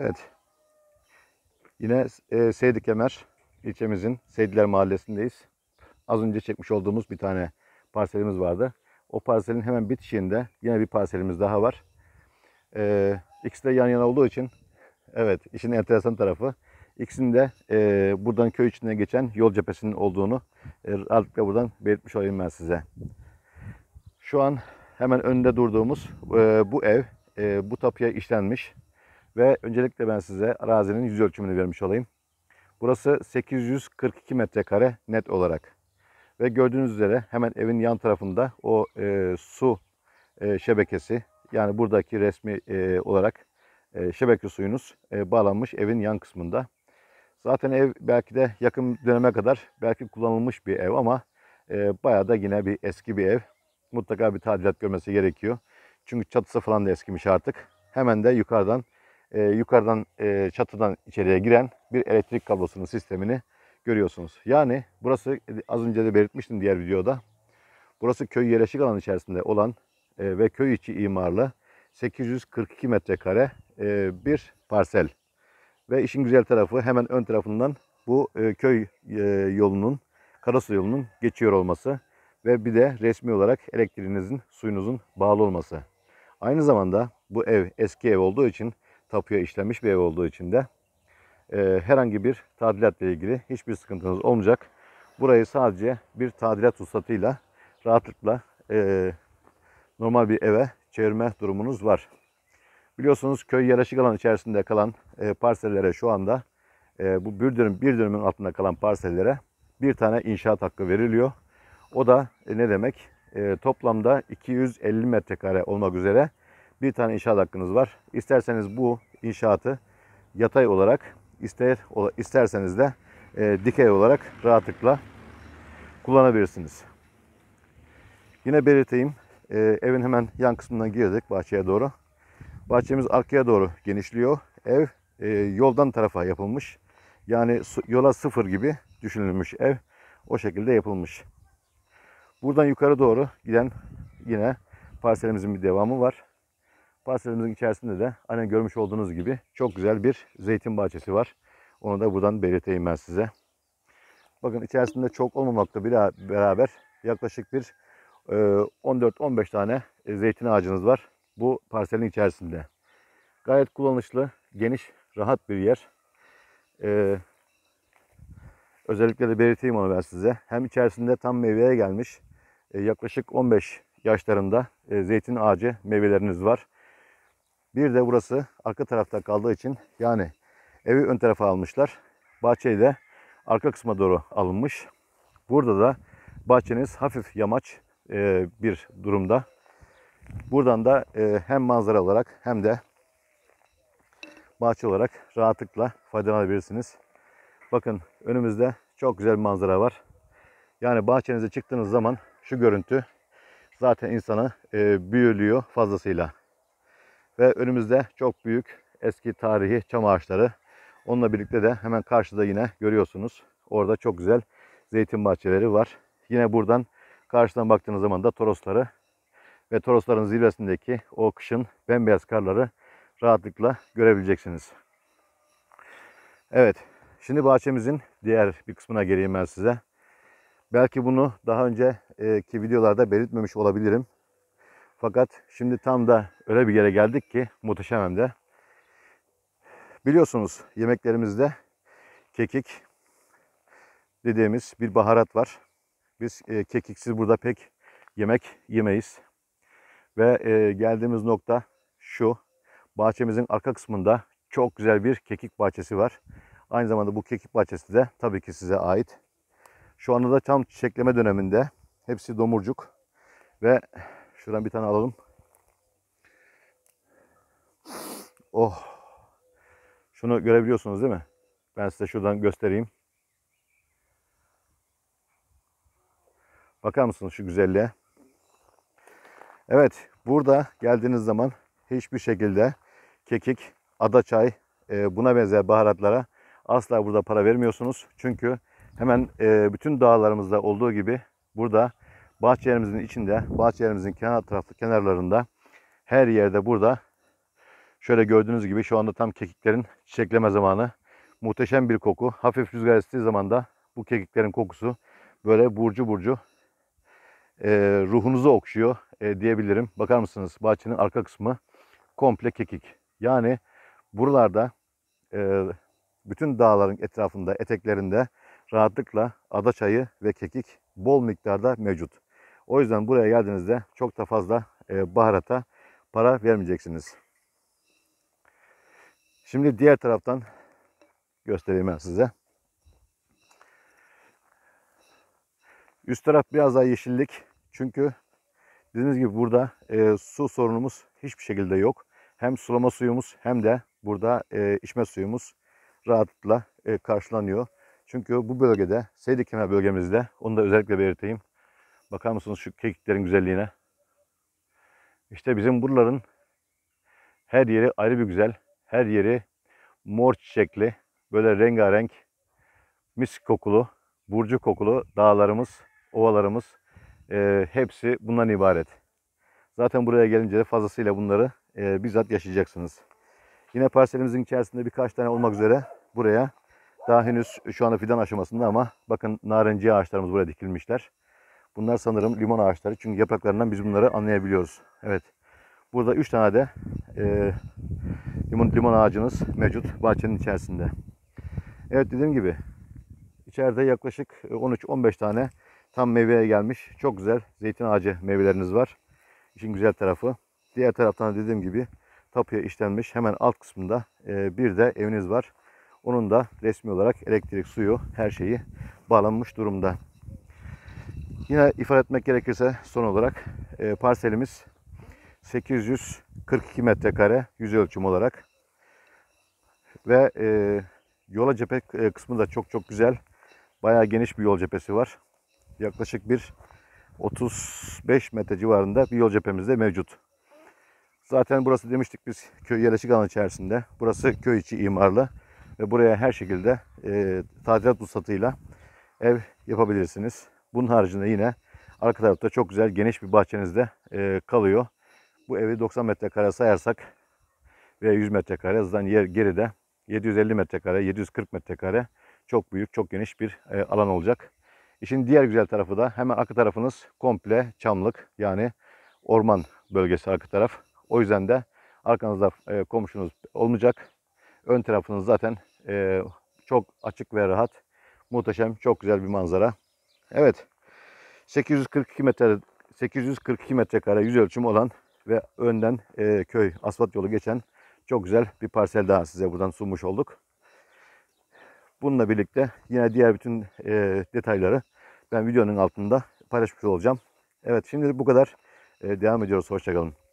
Evet. Yine e, Seydi Kemer ilçemizin Seydiler Mahallesi'ndeyiz. Az önce çekmiş olduğumuz bir tane parselimiz vardı. O parselin hemen bitişiğinde yine bir parselimiz daha var. E, ikisi de yan yana olduğu için evet işin enteresan tarafı. ikisinde e, buradan köy içine geçen yol cephesinin olduğunu e, rahatlıkla buradan belirtmiş olayım ben size. Şu an hemen önünde durduğumuz e, bu ev e, bu tapuya işlenmiş. Ve öncelikle ben size arazinin yüz ölçümünü vermiş olayım. Burası 842 metrekare net olarak. Ve gördüğünüz üzere hemen evin yan tarafında o e, su e, şebekesi yani buradaki resmi e, olarak e, şebeke suyunuz e, bağlanmış evin yan kısmında. Zaten ev belki de yakın döneme kadar belki kullanılmış bir ev ama e, bayağı da yine bir eski bir ev. Mutlaka bir tadilat görmesi gerekiyor. Çünkü çatısı falan da eskimiş artık. Hemen de yukarıdan e, yukarıdan e, çatıdan içeriye giren bir elektrik kablosunun sistemini görüyorsunuz. Yani burası az önce de belirtmiştim diğer videoda. Burası köy yerleşik alan içerisinde olan e, ve köy içi imarlı 842 metrekare e, bir parsel. Ve işin güzel tarafı hemen ön tarafından bu e, köy e, yolunun, Karasu yolunun geçiyor olması ve bir de resmi olarak elektriğinizin, suyunuzun bağlı olması. Aynı zamanda bu ev eski ev olduğu için tapuya işlenmiş bir ev olduğu için de e, herhangi bir tadilatla ilgili hiçbir sıkıntınız olmayacak. Burayı sadece bir tadilat ruhsatıyla rahatlıkla e, normal bir eve çevirme durumunuz var. Biliyorsunuz köy yaraşık alan içerisinde kalan e, parsellere şu anda e, bu bir dönüm bir dönümün altında kalan parsellere bir tane inşaat hakkı veriliyor. O da e, ne demek? E, toplamda 250 metrekare olmak üzere bir tane inşaat hakkınız var. İsterseniz bu inşaatı yatay olarak ister isterseniz de e, dikey olarak rahatlıkla kullanabilirsiniz. Yine belirteyim. E, evin hemen yan kısmından girdik bahçeye doğru. Bahçemiz arkaya doğru genişliyor. Ev e, yoldan tarafa yapılmış. Yani yola sıfır gibi düşünülmüş ev. O şekilde yapılmış. Buradan yukarı doğru giden yine parselimizin bir devamı var. Parselimizin içerisinde de hani görmüş olduğunuz gibi çok güzel bir zeytin bahçesi var. Onu da buradan belirteyim ben size. Bakın içerisinde çok olmamakta bir beraber yaklaşık bir 14-15 e, tane e, zeytin ağacınız var. Bu parselin içerisinde. Gayet kullanışlı, geniş, rahat bir yer. Ee, özellikle de belirteyim onu ben size. Hem içerisinde tam meyveye gelmiş e, yaklaşık 15 yaşlarında zeytin ağacı meyveleriniz var. Bir de burası arka tarafta kaldığı için yani evi ön tarafa almışlar. Bahçeyi de arka kısma doğru alınmış. Burada da bahçeniz hafif yamaç e, bir durumda. Buradan da e, hem manzara olarak hem de bahçe olarak rahatlıkla faydalanabilirsiniz. Bakın önümüzde çok güzel bir manzara var. Yani bahçenize çıktığınız zaman şu görüntü zaten insanı e, büyülüyor fazlasıyla. Ve önümüzde çok büyük eski tarihi çam ağaçları. Onunla birlikte de hemen karşıda yine görüyorsunuz. Orada çok güzel zeytin bahçeleri var. Yine buradan karşıdan baktığınız zaman da Torosları ve Torosların zirvesindeki o kışın bembeyaz karları rahatlıkla görebileceksiniz. Evet, şimdi bahçemizin diğer bir kısmına geleyim ben size. Belki bunu daha önceki videolarda belirtmemiş olabilirim. Fakat şimdi tam da öyle bir yere geldik ki muhteşem hem de. Biliyorsunuz yemeklerimizde kekik dediğimiz bir baharat var. Biz e, kekiksiz burada pek yemek yemeyiz. Ve e, geldiğimiz nokta şu. Bahçemizin arka kısmında çok güzel bir kekik bahçesi var. Aynı zamanda bu kekik bahçesi de tabii ki size ait. Şu anda da tam çiçekleme döneminde. Hepsi domurcuk ve Şuradan bir tane alalım. Oh. Şunu görebiliyorsunuz değil mi? Ben size şuradan göstereyim. Bakar mısınız şu güzelliğe? Evet, burada geldiğiniz zaman hiçbir şekilde kekik, adaçay, e, buna benzer baharatlara asla burada para vermiyorsunuz. Çünkü hemen e, bütün dağlarımızda olduğu gibi burada bahçelerimizin içinde, bahçelerimizin kenar taraflı kenarlarında her yerde burada şöyle gördüğünüz gibi şu anda tam kekiklerin çiçekleme zamanı. Muhteşem bir koku. Hafif rüzgar estiği zaman da bu kekiklerin kokusu böyle burcu burcu e, ruhunuzu okşuyor e, diyebilirim. Bakar mısınız bahçenin arka kısmı komple kekik. Yani buralarda e, bütün dağların etrafında, eteklerinde rahatlıkla ada çayı ve kekik bol miktarda mevcut. O yüzden buraya geldiğinizde çok da fazla e, baharata para vermeyeceksiniz. Şimdi diğer taraftan göstereyim ben size. Üst taraf biraz daha yeşillik. Çünkü dediğiniz gibi burada e, su sorunumuz hiçbir şekilde yok. Hem sulama suyumuz hem de burada e, içme suyumuz rahatlıkla e, karşılanıyor. Çünkü bu bölgede, Seydi Kemer bölgemizde, onu da özellikle belirteyim. Bakar mısınız şu kekiklerin güzelliğine? İşte bizim buraların her yeri ayrı bir güzel. Her yeri mor çiçekli, böyle rengarenk, mis kokulu, burcu kokulu dağlarımız, ovalarımız e, hepsi bundan ibaret. Zaten buraya gelince de fazlasıyla bunları e, bizzat yaşayacaksınız. Yine parselimizin içerisinde birkaç tane olmak üzere buraya daha henüz şu anda fidan aşamasında ama bakın narenciye ağaçlarımız buraya dikilmişler. Bunlar sanırım limon ağaçları. Çünkü yapraklarından biz bunları anlayabiliyoruz. Evet. Burada 3 tane de e, limon, limon ağacınız mevcut bahçenin içerisinde. Evet dediğim gibi içeride yaklaşık 13-15 e, tane tam meyveye gelmiş. Çok güzel zeytin ağacı meyveleriniz var. İşin güzel tarafı. Diğer taraftan dediğim gibi tapuya işlenmiş hemen alt kısmında e, bir de eviniz var. Onun da resmi olarak elektrik, suyu, her şeyi bağlanmış durumda. Yine ifade etmek gerekirse son olarak e, parselimiz 842 metrekare yüz ölçüm olarak ve e, yola cephe e, kısmı da çok çok güzel. Bayağı geniş bir yol cephesi var. Yaklaşık bir 35 metre civarında bir yol cephemiz de mevcut. Zaten burası demiştik biz köy yerleşik alanı içerisinde. Burası köy içi imarlı ve buraya her şekilde e, tadilat ruhsatıyla ev yapabilirsiniz. Bunun haricinde yine arka tarafta çok güzel geniş bir bahçenizde e, kalıyor. Bu evi 90 metrekare sayarsak ve 100 metrekare hızdan yer geride 750 metrekare, 740 metrekare çok büyük, çok geniş bir e, alan olacak. İşin diğer güzel tarafı da hemen arka tarafınız komple çamlık yani orman bölgesi arka taraf. O yüzden de arkanızda e, komşunuz olmayacak. Ön tarafınız zaten e, çok açık ve rahat. Muhteşem, çok güzel bir manzara. Evet. 842 metre 842 metrekare yüz ölçüm olan ve önden e, köy asfalt yolu geçen çok güzel bir parsel daha size buradan sunmuş olduk. Bununla birlikte yine diğer bütün e, detayları ben videonun altında paylaşmış olacağım. Evet şimdi bu kadar. E, devam ediyoruz. Hoşçakalın.